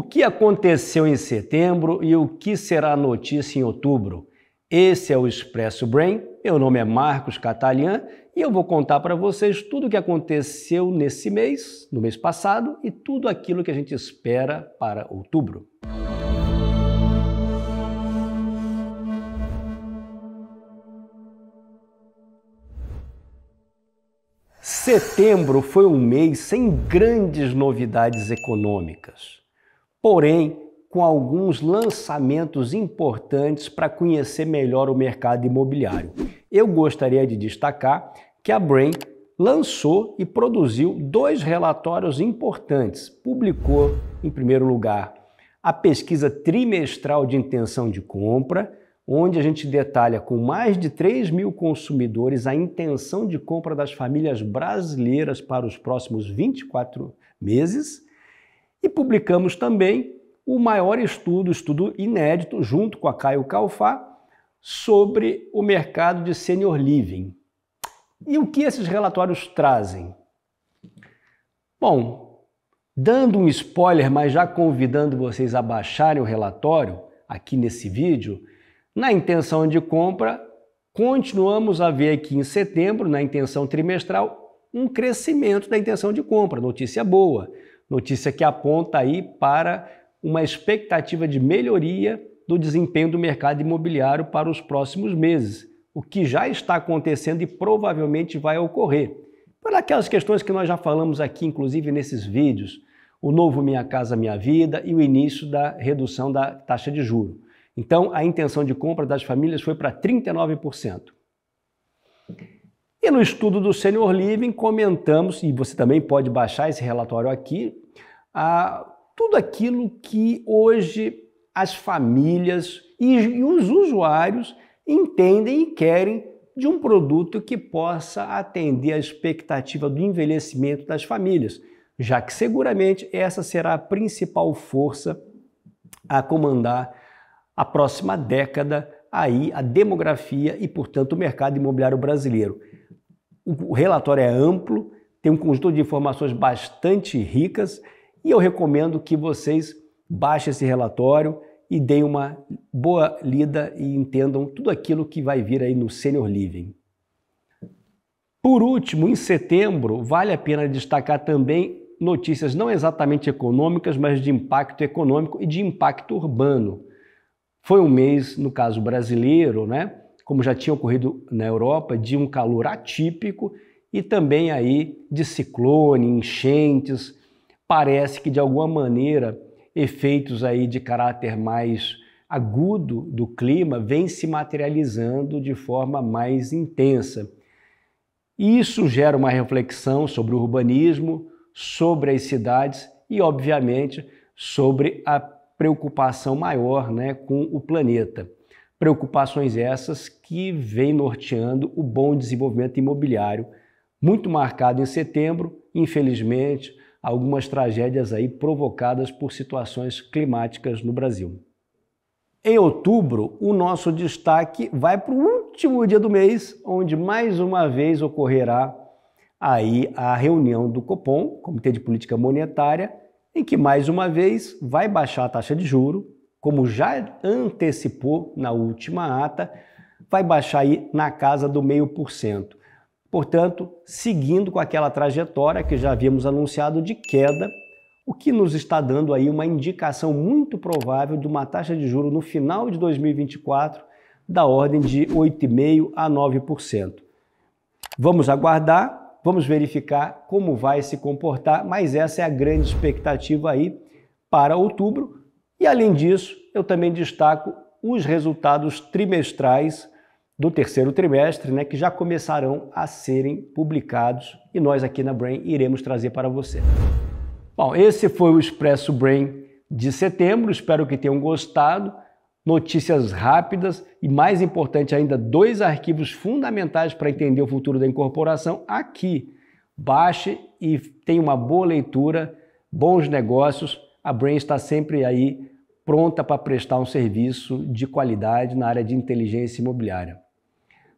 O que aconteceu em setembro e o que será notícia em outubro? Esse é o Expresso Brain. Meu nome é Marcos Catalian e eu vou contar para vocês tudo o que aconteceu nesse mês, no mês passado e tudo aquilo que a gente espera para outubro. Setembro foi um mês sem grandes novidades econômicas porém com alguns lançamentos importantes para conhecer melhor o mercado imobiliário. Eu gostaria de destacar que a Brain lançou e produziu dois relatórios importantes. Publicou, em primeiro lugar, a pesquisa trimestral de intenção de compra, onde a gente detalha com mais de 3 mil consumidores a intenção de compra das famílias brasileiras para os próximos 24 meses e publicamos também o maior estudo, estudo inédito, junto com a Caio Calfá, sobre o mercado de senior living. E o que esses relatórios trazem? Bom, dando um spoiler, mas já convidando vocês a baixarem o relatório aqui nesse vídeo, na intenção de compra, continuamos a ver aqui em setembro, na intenção trimestral, um crescimento da intenção de compra, notícia boa. Notícia que aponta aí para uma expectativa de melhoria do desempenho do mercado imobiliário para os próximos meses, o que já está acontecendo e provavelmente vai ocorrer. Para aquelas questões que nós já falamos aqui, inclusive nesses vídeos, o novo Minha Casa Minha Vida e o início da redução da taxa de juro. Então, a intenção de compra das famílias foi para 39%. E no estudo do Senior Living comentamos, e você também pode baixar esse relatório aqui, a tudo aquilo que hoje as famílias e, os usuários entendem e querem de um produto que possa atender à expectativa do envelhecimento das famílias, já que seguramente essa será a principal força a comandar a próxima década aí a demografia e, portanto, o mercado imobiliário brasileiro. O relatório é amplo, tem um conjunto de informações bastante ricas e eu recomendo que vocês baixem esse relatório e deem uma boa lida e entendam tudo aquilo que vai vir aí no Senior Living. Por último, em setembro, vale a pena destacar também notícias não exatamente econômicas, mas de impacto econômico e de impacto urbano. Foi um mês, no caso brasileiro, né, como já tinha ocorrido na Europa, de um calor atípico e também aí de ciclone, enchentes, parece que de alguma maneira efeitos aí de caráter mais agudo do clima vem se materializando de forma mais intensa. Isso gera uma reflexão sobre o urbanismo, sobre as cidades e, obviamente, sobre a preocupação maior né, com o planeta. Preocupações essas que vêm norteando o bom desenvolvimento imobiliário, muito marcado em setembro, infelizmente, algumas tragédias aí provocadas por situações climáticas no Brasil. Em outubro, o nosso destaque vai para o último dia do mês, onde mais uma vez ocorrerá aí a reunião do Copom, Comitê de Política Monetária, em que mais uma vez vai baixar a taxa de juro, como já antecipou na última ata, vai baixar aí na casa do meio por cento. Portanto, seguindo com aquela trajetória que já havíamos anunciado de queda, o que nos está dando aí uma indicação muito provável de uma taxa de juro no final de 2024 da ordem de 8,5 a 9%. Vamos aguardar, vamos verificar como vai se comportar, mas essa é a grande expectativa aí para outubro. E além disso, eu também destaco os resultados trimestrais do terceiro trimestre, né, que já começarão a serem publicados e nós aqui na Brain iremos trazer para você. Bom, esse foi o Expresso Brain de setembro, espero que tenham gostado. Notícias rápidas e, mais importante ainda, dois arquivos fundamentais para entender o futuro da incorporação aqui. Baixe e tenha uma boa leitura, bons negócios. A Brain está sempre aí pronta para prestar um serviço de qualidade na área de inteligência imobiliária.